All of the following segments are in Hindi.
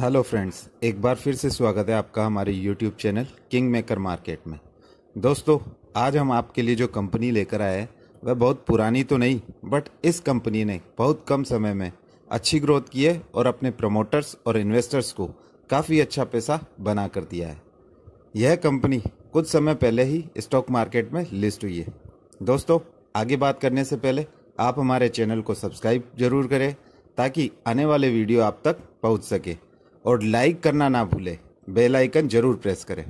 हेलो फ्रेंड्स एक बार फिर से स्वागत है आपका हमारे YouTube channel King Maker Market में दोस्तों आज हम आपके लिए जो कंपनी लेकर आए हैं वह बहुत पुरानी तो नहीं बट इस कंपनी ने बहुत कम समय में अच्छी ग्रोथ की है और अपने प्रमोटर्स और इन्वेस्टर्स को काफ़ी अच्छा पैसा बना कर दिया है यह कंपनी कुछ समय पहले ही स्टॉक मार्केट में लिस्ट हुई है दोस्तों आगे बात करने से पहले आप हमारे चैनल को सब्सक्राइब जरूर करें ताकि आने वाले वीडियो आप तक पहुंच सके और लाइक करना ना भूलें बेल आइकन जरूर प्रेस करें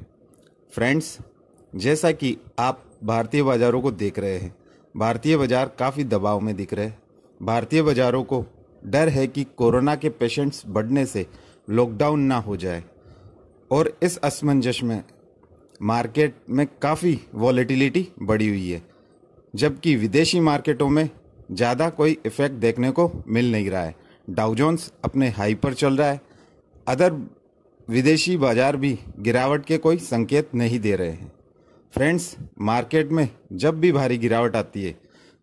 फ्रेंड्स जैसा कि आप भारतीय बाज़ारों को देख रहे हैं भारतीय बाज़ार काफ़ी दबाव में दिख रहे हैं भारतीय बाज़ारों को डर है कि कोरोना के पेशेंट्स बढ़ने से लॉकडाउन ना हो जाए और इस असमंजस में मार्केट में काफ़ी वॉलीटिलिटी बढ़ी हुई है जबकि विदेशी मार्केटों में ज़्यादा कोई इफ़ेक्ट देखने को मिल नहीं रहा है डाउजोन्स अपने हाई पर चल रहा है अदर विदेशी बाजार भी गिरावट के कोई संकेत नहीं दे रहे हैं फ्रेंड्स मार्केट में जब भी भारी गिरावट आती है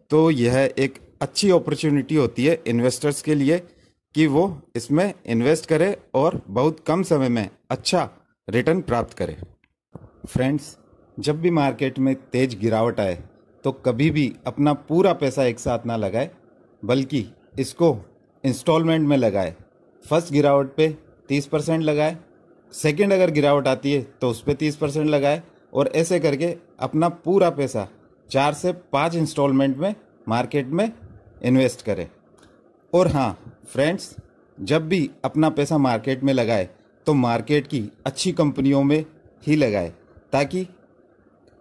तो यह एक अच्छी अपॉर्चुनिटी होती है इन्वेस्टर्स के लिए कि वो इसमें इन्वेस्ट करें और बहुत कम समय में अच्छा रिटर्न प्राप्त करें फ्रेंड्स जब भी मार्केट में तेज गिरावट आए तो कभी भी अपना पूरा पैसा एक साथ ना लगाए बल्कि इसको इंस्टॉलमेंट में लगाए फर्स्ट गिरावट पे तीस परसेंट लगाए सेकेंड अगर गिरावट आती है तो उस पर तीस परसेंट लगाए और ऐसे करके अपना पूरा पैसा चार से पाँच इंस्टॉलमेंट में मार्केट में इन्वेस्ट करें और हाँ फ्रेंड्स जब भी अपना पैसा मार्केट में लगाए तो मार्केट की अच्छी कंपनियों में ही लगाए ताकि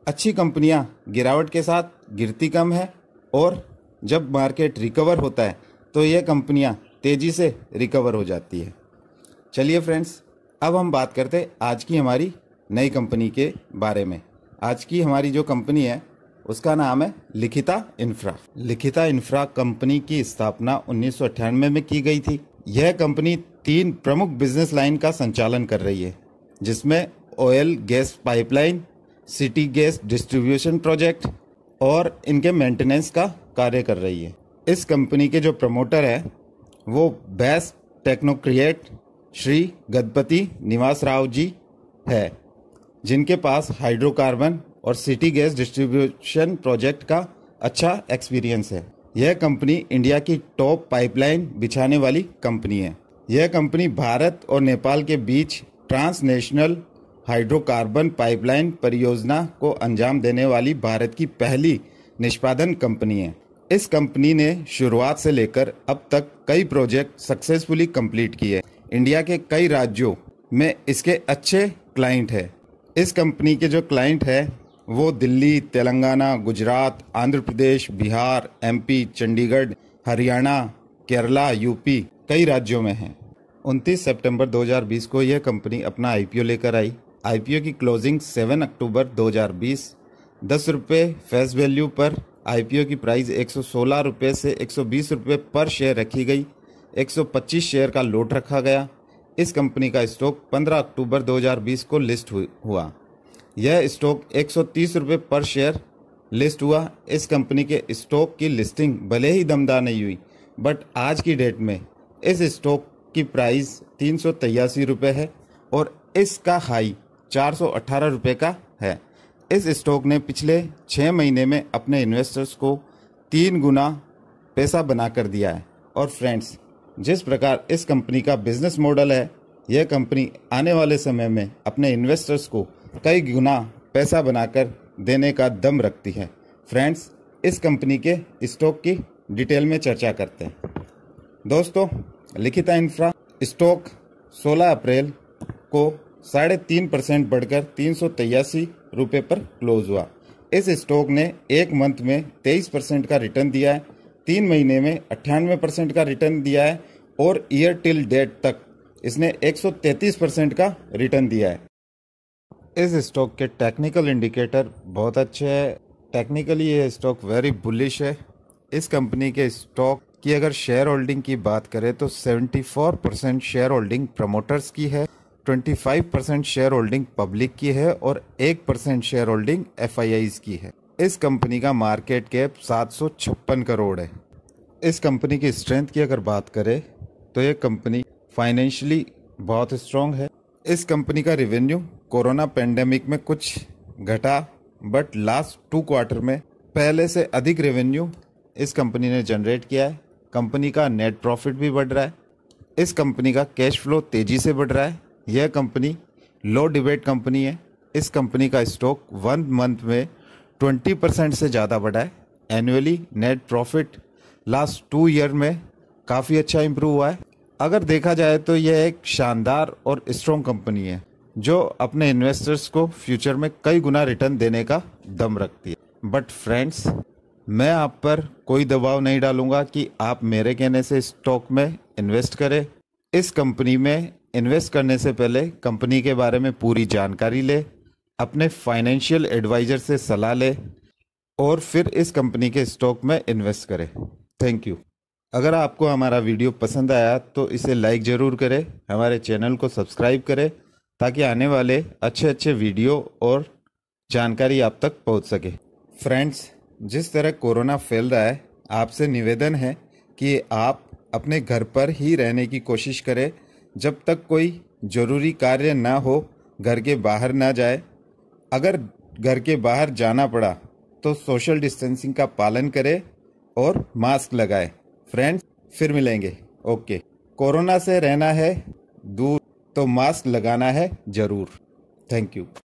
अच्छी कंपनियां गिरावट के साथ गिरती कम है और जब मार्केट रिकवर होता है तो ये कंपनियां तेज़ी से रिकवर हो जाती है चलिए फ्रेंड्स अब हम बात करते आज की हमारी नई कंपनी के बारे में आज की हमारी जो कंपनी है उसका नाम है लिखिता इंफ्रा लिखिता इंफ्रा कंपनी की स्थापना उन्नीस में की गई थी यह कंपनी तीन प्रमुख बिजनेस लाइन का संचालन कर रही है जिसमें oil gas pipeline city gas distribution project और इनके मेंटेनेंस का कार्य कर रही है इस कंपनी के जो प्रमोटर है वो बेस्ट टेक्नोक्रिएट श्री गदपति निवास राव जी है जिनके पास हाइड्रोकार्बन और सिटी गैस डिस्ट्रीब्यूशन प्रोजेक्ट का अच्छा एक्सपीरियंस है यह कंपनी इंडिया की टॉप पाइपलाइन बिछाने वाली कंपनी है यह कंपनी भारत और नेपाल के बीच ट्रांसनेशनल हाइड्रोकार्बन पाइपलाइन परियोजना को अंजाम देने वाली भारत की पहली निष्पादन कंपनी है इस कंपनी ने शुरुआत से लेकर अब तक कई प्रोजेक्ट सक्सेसफुली कंप्लीट किए इंडिया के कई राज्यों में इसके अच्छे क्लाइंट हैं इस कंपनी के जो क्लाइंट हैं वो दिल्ली तेलंगाना गुजरात आंध्र प्रदेश बिहार एमपी चंडीगढ़ हरियाणा केरला यूपी कई राज्यों में हैं 29 सितंबर 2020 को यह कंपनी अपना आईपीओ लेकर आई आईपीओ की क्लोजिंग 7 अक्टूबर 2020 दस रुपये फेस वैल्यू पर आईपीओ की प्राइस एक सौ से एक सौ पर शेयर रखी गई 125 शेयर का लोट रखा गया इस कंपनी का स्टॉक 15 अक्टूबर 2020 को लिस्ट हुआ यह स्टॉक एक सौ पर शेयर लिस्ट हुआ इस कंपनी के स्टॉक की लिस्टिंग भले ही दमदार नहीं हुई बट आज की डेट में इस स्टॉक की प्राइस तीन सौ रुपये है और इसका हाई चार सौ रुपये का है इस स्टॉक ने पिछले छः महीने में अपने इन्वेस्टर्स को तीन गुना पैसा बना कर दिया है और फ्रेंड्स जिस प्रकार इस कंपनी का बिजनेस मॉडल है यह कंपनी आने वाले समय में अपने इन्वेस्टर्स को कई गुना पैसा बनाकर देने का दम रखती है फ्रेंड्स इस कंपनी के स्टॉक की डिटेल में चर्चा करते हैं दोस्तों लिखिता इंफ्रा स्टॉक 16 अप्रैल को साढ़े तीन परसेंट बढ़कर तीन सौ तेयासी रुपये पर क्लोज हुआ इस स्टॉक ने एक मंथ में 23 परसेंट का रिटर्न दिया है तीन महीने में अट्ठानवे परसेंट का रिटर्न दिया है और ईयर टिल डेट तक इसने 133 परसेंट का रिटर्न दिया है इस स्टॉक के टेक्निकल इंडिकेटर बहुत अच्छे हैं टेक्निकली ये स्टॉक वेरी बुलिश है इस कंपनी के स्टॉक की अगर शेयर होल्डिंग की बात करें तो 74 परसेंट शेयर होल्डिंग प्रमोटर्स की है 25 परसेंट शेयर होल्डिंग पब्लिक की है और 1 परसेंट शेयर होल्डिंग एफ की है इस कंपनी का मार्केट कैप सात करोड़ है इस कंपनी की स्ट्रेंथ की अगर बात करें तो ये कंपनी फाइनेंशियली बहुत स्ट्रॉन्ग है इस कंपनी का रेवेन्यू कोरोना पेंडेमिक में कुछ घटा बट लास्ट टू क्वार्टर में पहले से अधिक रेवेन्यू इस कंपनी ने जनरेट किया है कंपनी का नेट प्रॉफिट भी बढ़ रहा है इस कंपनी का कैश फ्लो तेज़ी से बढ़ रहा है यह कंपनी लो डिबेट कंपनी है इस कंपनी का स्टॉक वन मंथ में ट्वेंटी परसेंट से ज़्यादा बढ़ा है annually net profit last two year में काफ़ी अच्छा इम्प्रूव हुआ है अगर देखा जाए तो यह एक शानदार और स्ट्रॉन्ग कंपनी है जो अपने इन्वेस्टर्स को फ्यूचर में कई गुना रिटर्न देने का दम रखती है बट फ्रेंड्स मैं आप पर कोई दबाव नहीं डालूंगा कि आप मेरे कहने से स्टॉक में इन्वेस्ट करें इस कंपनी में इन्वेस्ट करने से पहले कंपनी के बारे में पूरी जानकारी लें अपने फाइनेंशियल एडवाइजर से सलाह लें और फिर इस कंपनी के स्टॉक में इन्वेस्ट करें थैंक यू अगर आपको हमारा वीडियो पसंद आया तो इसे लाइक ज़रूर करें हमारे चैनल को सब्सक्राइब करें ताकि आने वाले अच्छे अच्छे वीडियो और जानकारी आप तक पहुंच सके फ्रेंड्स जिस तरह कोरोना फैल रहा है आपसे निवेदन है कि आप अपने घर पर ही रहने की कोशिश करें जब तक कोई ज़रूरी कार्य ना हो घर के बाहर ना जाए अगर घर के बाहर जाना पड़ा तो सोशल डिस्टेंसिंग का पालन करें और मास्क लगाए फ्रेंड्स फिर मिलेंगे ओके कोरोना से रहना है दूर तो मास्क लगाना है ज़रूर थैंक यू